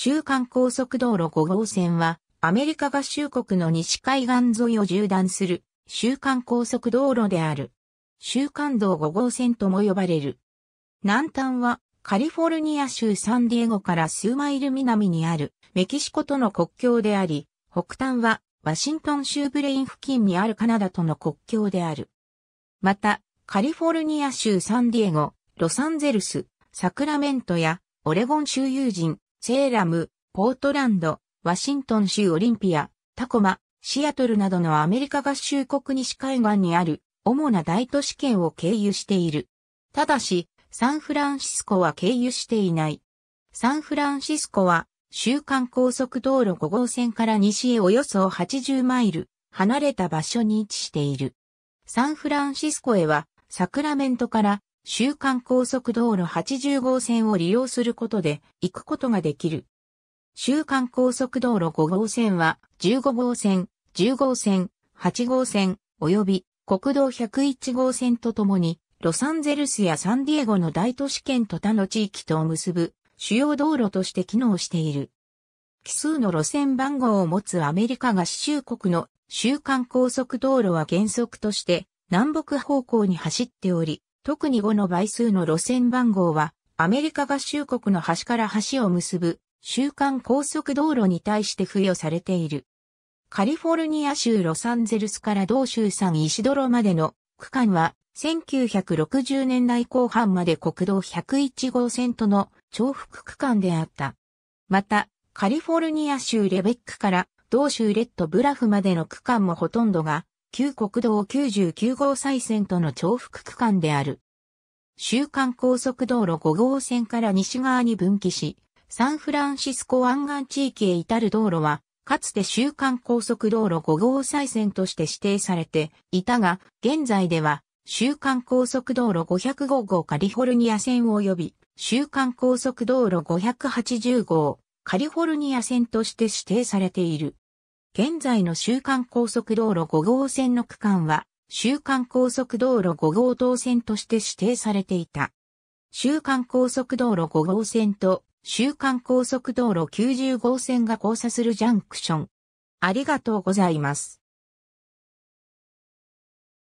週間高速道路5号線は、アメリカ合衆国の西海岸沿いを縦断する、週間高速道路である。週間道5号線とも呼ばれる。南端は、カリフォルニア州サンディエゴから数マイル南にある、メキシコとの国境であり、北端は、ワシントン州ブレイン付近にあるカナダとの国境である。また、カリフォルニア州サンディエゴ、ロサンゼルス、サクラメントやオレゴン州友人、セーラム、ポートランド、ワシントン州オリンピア、タコマ、シアトルなどのアメリカ合衆国西海岸にある主な大都市圏を経由している。ただし、サンフランシスコは経由していない。サンフランシスコは、週間高速道路5号線から西へおよそ80マイル離れた場所に位置している。サンフランシスコへは、サクラメントから週間高速道路80号線を利用することで行くことができる。週間高速道路5号線は15号線、10号線、8号線、及び国道101号線とともに、ロサンゼルスやサンディエゴの大都市圏と他の地域とを結ぶ主要道路として機能している。奇数の路線番号を持つアメリカ合衆国の週間高速道路は原則として南北方向に走っており、特に5の倍数の路線番号は、アメリカ合衆国の端から端を結ぶ、週間高速道路に対して付与されている。カリフォルニア州ロサンゼルスから同州産石泥までの区間は、1960年代後半まで国道101号線との重複区間であった。また、カリフォルニア州レベックから同州レッドブラフまでの区間もほとんどが旧国道99号再線との重複区間である。週間高速道路5号線から西側に分岐し、サンフランシスコ湾岸地域へ至る道路は、かつて週間高速道路5号再線として指定されていたが、現在では、週間高速道路505号カリフォルニア線及び、週間高速道路580号カリフォルニア線として指定されている。現在の週刊高速道路5号線の区間は、週刊高速道路5号等線として指定されていた。週刊高速道路5号線と週刊高速道路90号線が交差するジャンクション。ありがとうございます。